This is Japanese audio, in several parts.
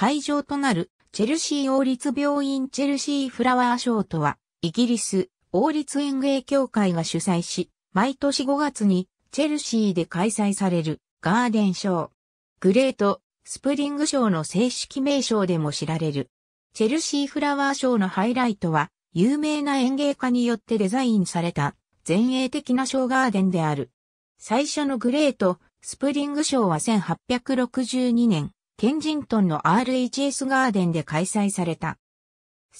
会場となるチェルシー王立病院チェルシーフラワーショーとは、イギリス王立園芸協会が主催し、毎年5月にチェルシーで開催されるガーデンショー。グレート、スプリングショーの正式名称でも知られる。チェルシーフラワーショーのハイライトは、有名な園芸家によってデザインされた前衛的なショーガーデンである。最初のグレート、スプリングショーは1862年、ケンジントンの RHS ガーデンで開催された。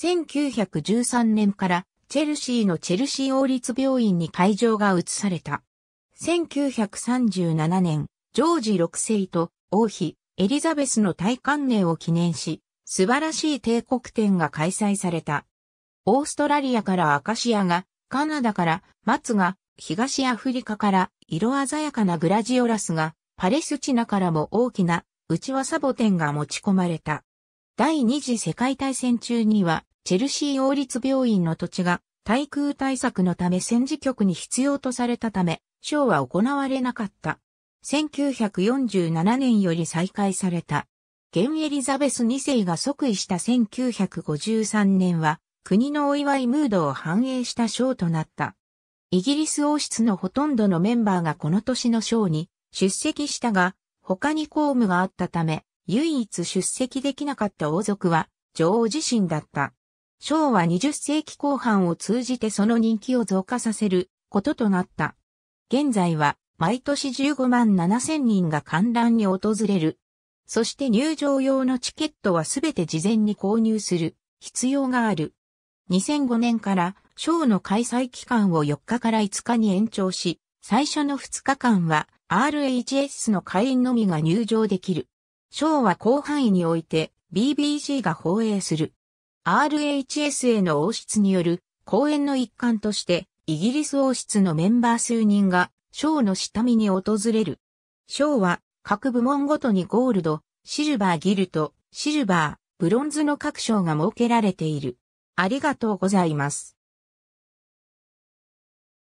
1913年からチェルシーのチェルシー王立病院に会場が移された。1937年、ジョージ6世と王妃エリザベスの大観念を記念し、素晴らしい帝国展が開催された。オーストラリアからアカシアが、カナダから松が、東アフリカから色鮮やかなグラジオラスが、パレスチナからも大きな内輪サボテンが持ち込まれた。第二次世界大戦中には、チェルシー王立病院の土地が、対空対策のため戦時局に必要とされたため、ショーは行われなかった。1947年より再開された。現エリザベス2世が即位した1953年は、国のお祝いムードを反映したショーとなった。イギリス王室のほとんどのメンバーがこの年のショーに出席したが、他に公務があったため、唯一出席できなかった王族は女王自身だった。昭和20世紀後半を通じてその人気を増加させることとなった。現在は毎年15万7千人が観覧に訪れる。そして入場用のチケットはすべて事前に購入する必要がある。2005年からショーの開催期間を4日から5日に延長し、最初の2日間は RHS の会員のみが入場できる。ショーは広範囲において BBC が放映する。RHS への王室による公演の一環としてイギリス王室のメンバー数人がショーの下見に訪れる。ショーは各部門ごとにゴールド、シルバーギルト、シルバー、ブロンズの各賞が設けられている。ありがとうございます。